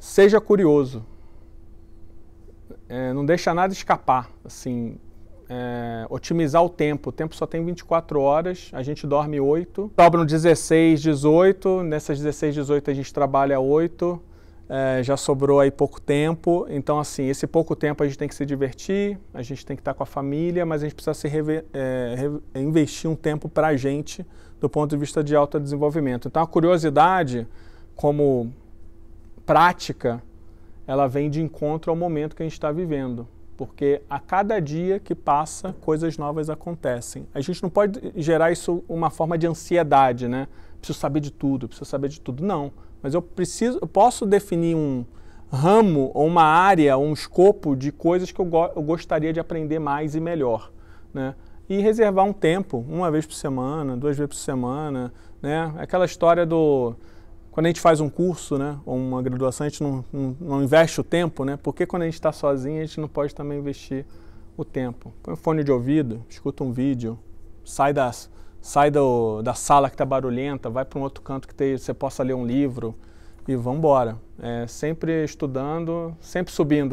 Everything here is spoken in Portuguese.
seja curioso. É, não deixa nada escapar, assim, é, otimizar o tempo. O tempo só tem 24 horas, a gente dorme 8, sobram 16, 18, nessas 16, 18 a gente trabalha 8, é, já sobrou aí pouco tempo, então assim, esse pouco tempo a gente tem que se divertir, a gente tem que estar com a família, mas a gente precisa se rever, é, investir um tempo para a gente do ponto de vista de autodesenvolvimento. Então a curiosidade, como prática, ela vem de encontro ao momento que a gente está vivendo. Porque a cada dia que passa, coisas novas acontecem. A gente não pode gerar isso uma forma de ansiedade, né? Preciso saber de tudo, preciso saber de tudo. Não. Mas eu preciso, eu posso definir um ramo ou uma área, um escopo de coisas que eu, go eu gostaria de aprender mais e melhor, né? E reservar um tempo, uma vez por semana, duas vezes por semana, né? Aquela história do quando a gente faz um curso, né, ou uma graduação, a gente não, não, não investe o tempo, né? Porque quando a gente está sozinho, a gente não pode também investir o tempo. Põe um fone de ouvido, escuta um vídeo, sai, das, sai do, da sala que está barulhenta, vai para um outro canto que tem, você possa ler um livro e vamos embora. É, sempre estudando, sempre subindo.